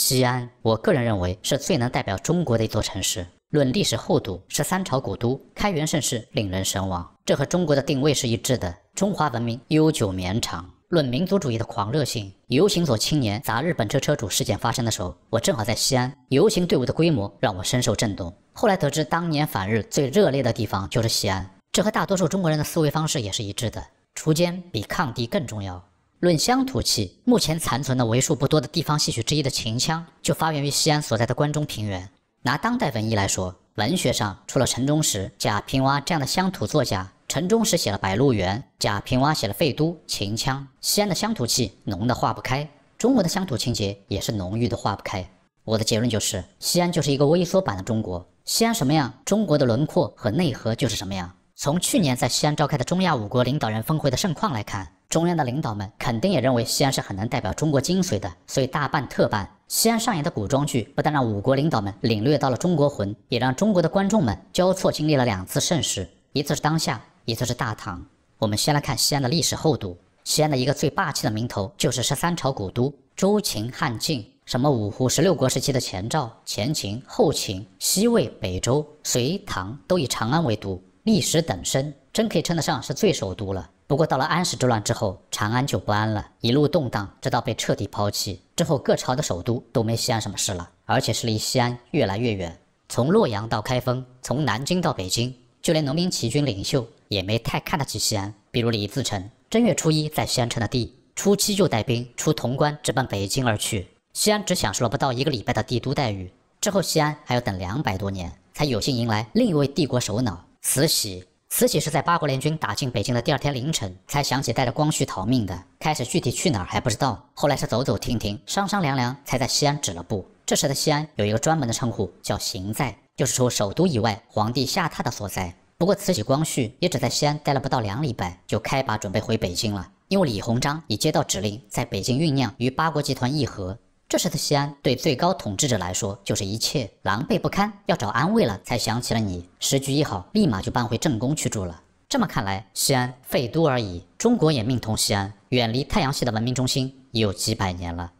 西安，我个人认为是最能代表中国的一座城市。论历史厚度，是三朝古都，开元盛世令人神往。这和中国的定位是一致的，中华文明悠久绵长。论民族主义的狂热性，游行所青年砸日本车车主事件发生的时候，我正好在西安。游行队伍的规模让我深受震动。后来得知，当年反日最热烈的地方就是西安。这和大多数中国人的思维方式也是一致的：锄奸比抗敌更重要。论乡土气，目前残存的为数不多的地方戏曲之一的秦腔，就发源于西安所在的关中平原。拿当代文艺来说，文学上除了陈忠实、贾平凹这样的乡土作家，陈忠实写了《白鹿原》，贾平凹写了《废都》。秦腔，西安的乡土气浓得化不开，中国的乡土情节也是浓郁得化不开。我的结论就是，西安就是一个微缩版的中国。西安什么样，中国的轮廓和内核就是什么样。从去年在西安召开的中亚五国领导人峰会的盛况来看，中央的领导们肯定也认为西安是很难代表中国精髓的，所以大办特办。西安上演的古装剧不但让五国领导们领略到了中国魂，也让中国的观众们交错经历了两次盛世：一次是当下，一次是大唐。我们先来看西安的历史厚度。西安的一个最霸气的名头就是十三朝古都，周、秦、汉、晋，什么五胡十六国时期的前赵、前秦、后秦、西魏、北周、隋唐都以长安为都。历史等身，真可以称得上是最首都了。不过到了安史之乱之后，长安就不安了，一路动荡，直到被彻底抛弃。之后各朝的首都都没西安什么事了，而且是离西安越来越远。从洛阳到开封，从南京到北京，就连农民起义军领袖也没太看得起西安。比如李自成，正月初一在西安称帝，初七就带兵出潼关，直奔北京而去。西安只享受了不到一个礼拜的帝都待遇，之后西安还要等两百多年，才有幸迎来另一位帝国首脑。慈禧，慈禧是在八国联军打进北京的第二天凌晨才想起带着光绪逃命的，开始具体去哪儿还不知道。后来是走走停停，商商量量，才在西安止了步。这时的西安有一个专门的称呼，叫行在，就是除首都以外皇帝下榻的所在。不过慈禧、光绪也只在西安待了不到两礼拜，就开拔准备回北京了，因为李鸿章已接到指令，在北京酝酿与八国集团议和。这时的西安，对最高统治者来说，就是一切狼狈不堪，要找安慰了，才想起了你。时局一好，立马就搬回正宫去住了。这么看来，西安废都而已，中国也命同西安，远离太阳系的文明中心已有几百年了。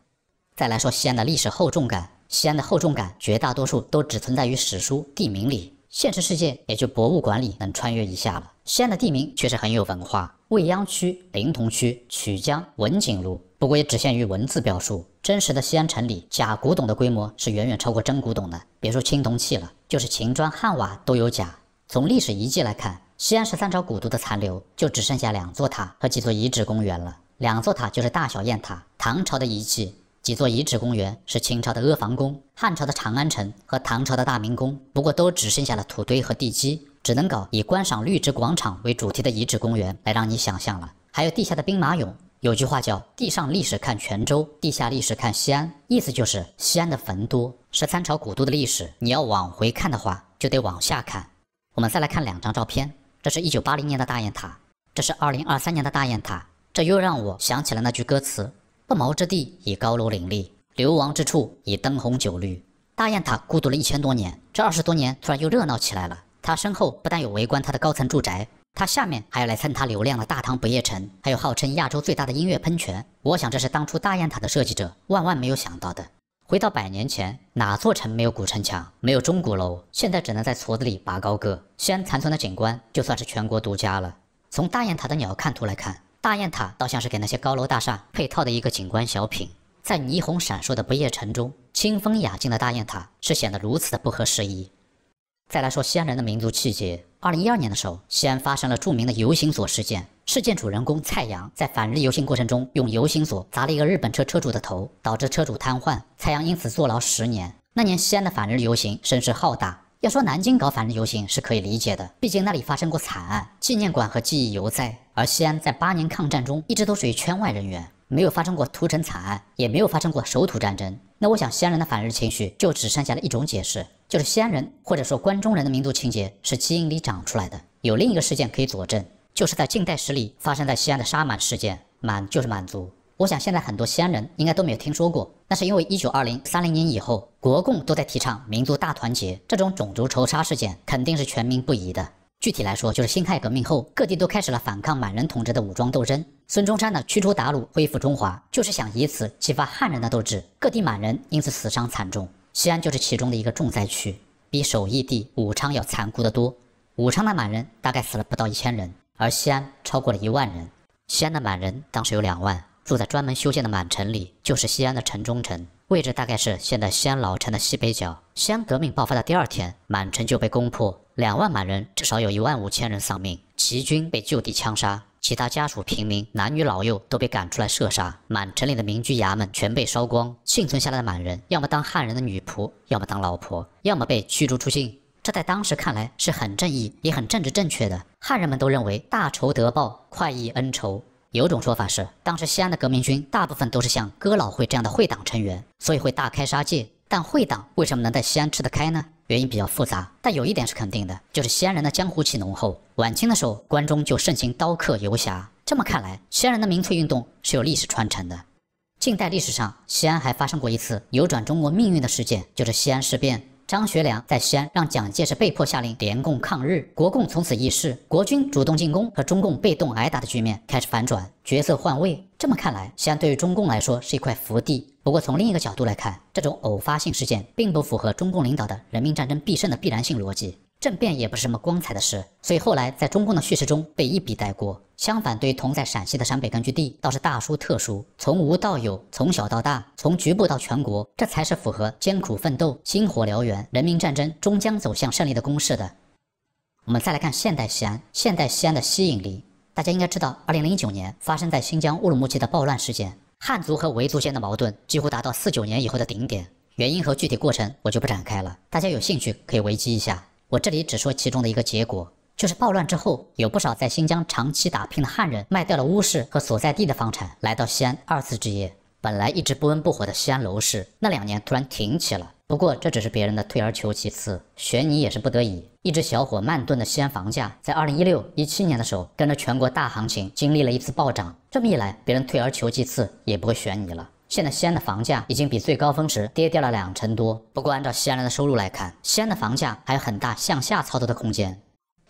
再来说西安的历史厚重感，西安的厚重感绝大多数都只存在于史书地名里，现实世界也就博物馆里能穿越一下了。西安的地名确实很有文化，未央区、临潼区、曲江、文景路。不过也只限于文字表述。真实的西安城里，假古董的规模是远远超过真古董的。别说青铜器了，就是秦砖汉瓦都有假。从历史遗迹来看，西安十三朝古都的残留就只剩下两座塔和几座遗址公园了。两座塔就是大小雁塔，唐朝的遗迹；几座遗址公园是清朝的阿房宫、汉朝的长安城和唐朝的大明宫。不过都只剩下了土堆和地基。只能搞以观赏绿植广场为主题的遗址公园来让你想象了。还有地下的兵马俑。有句话叫“地上历史看泉州，地下历史看西安”，意思就是西安的坟多，十三朝古都的历史，你要往回看的话，就得往下看。我们再来看两张照片，这是一九八零年的大雁塔，这是二零二三年的大雁塔。这又让我想起了那句歌词：“不毛之地以高楼林立，流亡之处已灯红酒绿。”大雁塔孤独了一千多年，这二十多年突然又热闹起来了。他身后不但有围观他的高层住宅，他下面还有来蹭他流量的大唐不夜城，还有号称亚洲最大的音乐喷泉。我想这是当初大雁塔的设计者万万没有想到的。回到百年前，哪座城没有古城墙，没有钟鼓楼？现在只能在矬子里拔高个，西安残存的景观就算是全国独家了。从大雁塔的鸟瞰图来看，大雁塔倒像是给那些高楼大厦配套的一个景观小品。在霓虹闪烁的不夜城中，清风雅静的大雁塔是显得如此的不合时宜。再来说西安人的民族气节。二零一二年的时候，西安发生了著名的游行锁事件。事件主人公蔡阳在反日游行过程中，用游行锁砸了一个日本车车主的头，导致车主瘫痪。蔡阳因此坐牢十年。那年西安的反日游行声势浩大。要说南京搞反日游行是可以理解的，毕竟那里发生过惨案，纪念馆和记忆犹在。而西安在八年抗战中一直都属于圈外人员，没有发生过屠城惨案，也没有发生过守土战争。那我想西安人的反日情绪就只剩下了一种解释。就是西安人或者说关中人的民族情节是基因里长出来的。有另一个事件可以佐证，就是在近代史里发生在西安的杀满事件，满就是满族。我想现在很多西安人应该都没有听说过，那是因为一九二零三零年以后，国共都在提倡民族大团结，这种种族仇杀事件肯定是全民不移的。具体来说，就是辛亥革命后，各地都开始了反抗满人统治的武装斗争。孙中山呢，驱逐鞑虏，恢复中华，就是想以此激发汉人的斗志，各地满人因此死伤惨重。西安就是其中的一个重灾区，比首义地武昌要残酷得多。武昌的满人大概死了不到一千人，而西安超过了一万人。西安的满人当时有两万，住在专门修建的满城里，就是西安的城中城，位置大概是现在西安老城的西北角。西安革命爆发的第二天，满城就被攻破，两万满人至少有一万五千人丧命，齐军被就地枪杀。其他家属、平民、男女老幼都被赶出来射杀，满城里的民居、衙门全被烧光。幸存下来的满人，要么当汉人的女仆，要么当老婆，要么被驱逐出境。这在当时看来是很正义，也很政治正确的。汉人们都认为大仇得报，快意恩仇。有种说法是，当时西安的革命军大部分都是像哥老会这样的会党成员，所以会大开杀戒。但会党为什么能在西安吃得开呢？原因比较复杂，但有一点是肯定的，就是西安人的江湖气浓厚。晚清的时候，关中就盛行刀客游侠。这么看来，西安人的民粹运动是有历史传承的。近代历史上，西安还发生过一次扭转中国命运的事件，就是西安事变。张学良在西安让蒋介石被迫下令联共抗日，国共从此易事，国军主动进攻和中共被动挨打的局面开始反转，角色换位。这么看来，西安对于中共来说是一块福地。不过，从另一个角度来看，这种偶发性事件并不符合中共领导的人民战争必胜的必然性逻辑。政变也不是什么光彩的事，所以后来在中共的叙事中被一笔带过。相反，对于同在陕西的陕北根据地倒是大书特书，从无到有，从小到大，从局部到全国，这才是符合艰苦奋斗、星火燎原、人民战争终将走向胜利的攻势的。我们再来看现代西安，现代西安的吸引力，大家应该知道，2009年发生在新疆乌鲁木齐的暴乱事件。汉族和维族间的矛盾几乎达到四九年以后的顶点，原因和具体过程我就不展开了，大家有兴趣可以维基一下。我这里只说其中的一个结果，就是暴乱之后，有不少在新疆长期打拼的汉人卖掉了乌市和所在地的房产，来到西安二次置业。本来一直不温不火的西安楼市，那两年突然挺起了。不过这只是别人的退而求其次，选你也是不得已。一直小火慢炖的西安房价，在二零一六一七年的时候，跟着全国大行情经历了一次暴涨。这么一来，别人退而求其次也不会选你了。现在西安的房价已经比最高峰时跌掉了两成多。不过，按照西安人的收入来看，西安的房价还有很大向下操作的空间。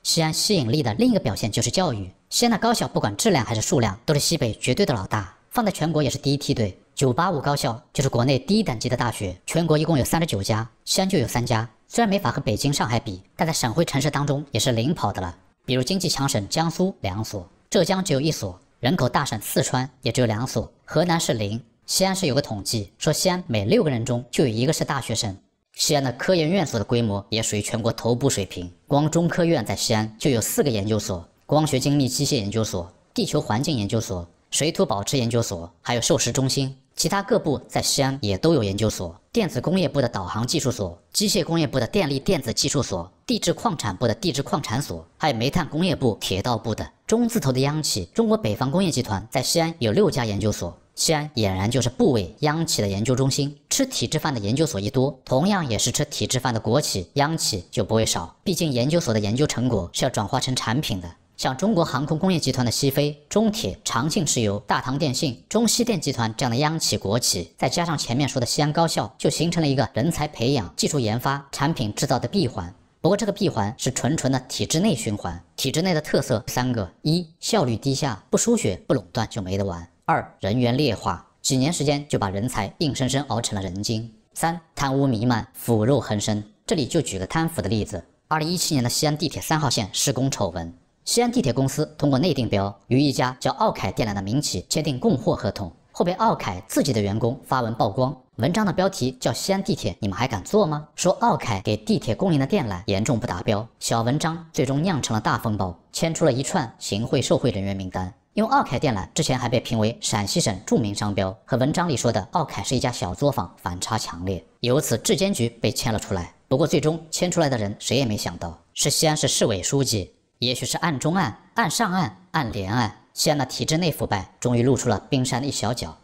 西安吸引力的另一个表现就是教育。西安的高校不管质量还是数量，都是西北绝对的老大，放在全国也是第一梯队。985高校就是国内第一等级的大学，全国一共有三十九家，西安就有三家。虽然没法和北京、上海比，但在省会城市当中也是领跑的了。比如经济强省江苏两所，浙江只有一所。人口大省四川也只有两所，河南是零。西安市有个统计说，西安每六个人中就有一个是大学生。西安的科研院所的规模也属于全国头部水平，光中科院在西安就有四个研究所：光学精密机械研究所、地球环境研究所、水土保持研究所，还有授时中心。其他各部在西安也都有研究所，电子工业部的导航技术所，机械工业部的电力电子技术所，地质矿产部的地质矿产所，还有煤炭工业部、铁道部的。中字头的央企中国北方工业集团在西安有六家研究所，西安俨然就是部委央企的研究中心。吃体制饭的研究所一多，同样也是吃体制饭的国企央企就不会少。毕竟研究所的研究成果是要转化成产品的。像中国航空工业集团的西飞、中铁、长庆石油、大唐电信、中西电集团这样的央企国企，再加上前面说的西安高校，就形成了一个人才培养、技术研发、产品制造的闭环。不过这个闭环是纯纯的体制内循环，体制内的特色三个：一、效率低下，不输血不垄断就没得玩；二、人员劣化，几年时间就把人才硬生生熬成了人精；三、贪污弥漫，腐肉横生。这里就举个贪腐的例子：二零一七年的西安地铁三号线施工丑闻，西安地铁公司通过内定标，与一家叫奥凯电缆的民企签订供货合同。后被奥凯自己的员工发文曝光，文章的标题叫《西安地铁你们还敢坐吗》？说奥凯给地铁供应的电缆严重不达标，小文章最终酿成了大风暴，牵出了一串行贿受贿人员名单。因为奥凯电缆之前还被评为陕西省著名商标，和文章里说的奥凯是一家小作坊反差强烈。由此，质监局被牵了出来。不过，最终牵出来的人谁也没想到是西安市市委书记，也许是案中案、案上案、案连案。西安的体制内腐败终于露出了冰山的一小角，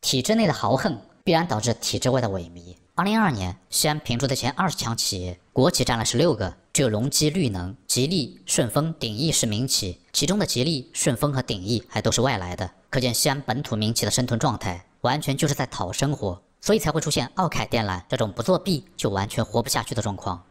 体制内的豪横必然导致体制外的萎靡。二零二二年西安评出的前二十强企业，国企占了十六个，只有隆基、绿能、吉利、顺丰、鼎益是民企，其中的吉利、顺丰和鼎益还都是外来的。可见西安本土民企的生存状态完全就是在讨生活，所以才会出现奥凯电缆这种不作弊就完全活不下去的状况。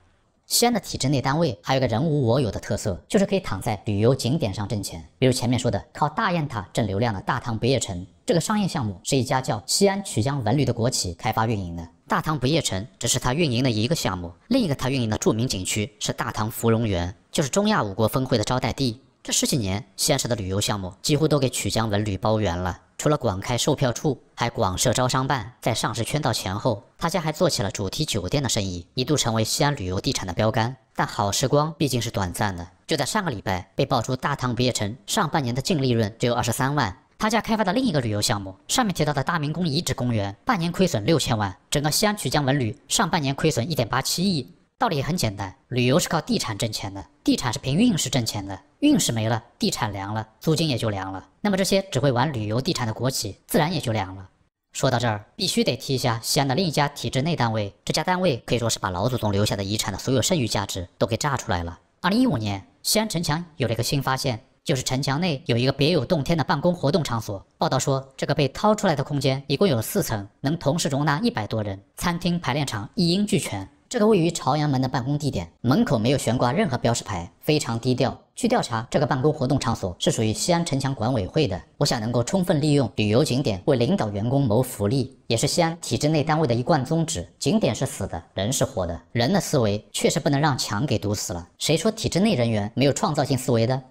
西安的体制内单位还有个人无我有的特色，就是可以躺在旅游景点上挣钱。比如前面说的靠大雁塔挣流量的大唐不夜城，这个商业项目是一家叫西安曲江文旅的国企开发运营的。大唐不夜城只是它运营的一个项目，另一个它运营的著名景区是大唐芙蓉园，就是中亚五国峰会的招待地。这十几年，西安的旅游项目几乎都给曲江文旅包圆了。除了广开售票处，还广设招商办。在上市圈到前后，他家还做起了主题酒店的生意，一度成为西安旅游地产的标杆。但好时光毕竟是短暂的，就在上个礼拜，被爆出大唐不夜城上半年的净利润只有二十三万。他家开发的另一个旅游项目，上面提到的大明宫遗址公园，半年亏损六千万。整个西安曲江文旅上半年亏损一点八七亿。道理也很简单，旅游是靠地产挣钱的，地产是凭运势挣钱的，运势没了，地产凉了，租金也就凉了。那么这些只会玩旅游地产的国企，自然也就凉了。说到这儿，必须得提一下西安的另一家体制内单位，这家单位可以说是把老祖宗留下的遗产的所有剩余价值都给炸出来了。二零一五年，西安城墙有了一个新发现，就是城墙内有一个别有洞天的办公活动场所。报道说，这个被掏出来的空间一共有四层，能同时容纳一百多人，餐厅、排练场一应俱全。这个位于朝阳门的办公地点，门口没有悬挂任何标识牌，非常低调。据调查，这个办公活动场所是属于西安城墙管委会的。我想能够充分利用旅游景点为领导员工谋福利，也是西安体制内单位的一贯宗旨。景点是死的，人是活的，人的思维确实不能让墙给堵死了。谁说体制内人员没有创造性思维的？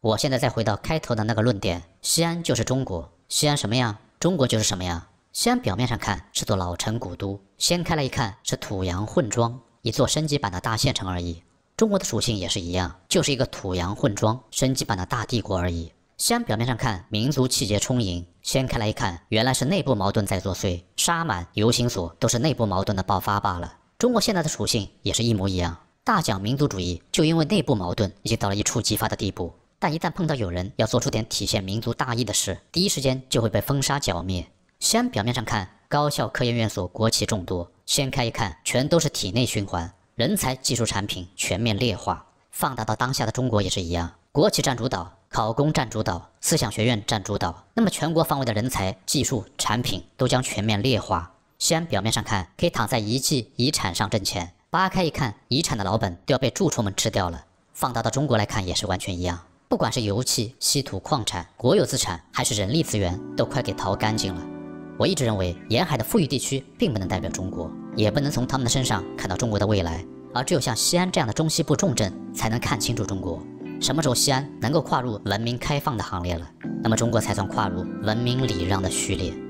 我现在再回到开头的那个论点：西安就是中国，西安什么样，中国就是什么样。西安表面上看是座老城古都，掀开来一看是土洋混装，一座升级版的大县城而已。中国的属性也是一样，就是一个土洋混装升级版的大帝国而已。西安表面上看民族气节充盈，掀开来一看原来是内部矛盾在作祟，沙满游行所都是内部矛盾的爆发罢了。中国现在的属性也是一模一样，大讲民族主义，就因为内部矛盾已经到了一触即发的地步，但一旦碰到有人要做出点体现民族大义的事，第一时间就会被封杀剿灭。西安表面上看，高校、科研院所、国企众多，掀开一看，全都是体内循环，人才、技术、产品全面劣化。放大到当下的中国也是一样，国企占主导，考公占主导，思想学院占主导，那么全国范围的人才、技术、产品都将全面劣化。西安表面上看，可以躺在遗迹、遗产上挣钱，扒开一看，遗产的老本都要被蛀虫们吃掉了。放大到中国来看，也是完全一样，不管是油气、稀土、矿产、国有资产，还是人力资源，都快给淘干净了。我一直认为，沿海的富裕地区并不能代表中国，也不能从他们的身上看到中国的未来。而只有像西安这样的中西部重镇，才能看清楚中国什么时候西安能够跨入文明开放的行列了，那么中国才算跨入文明礼让的序列。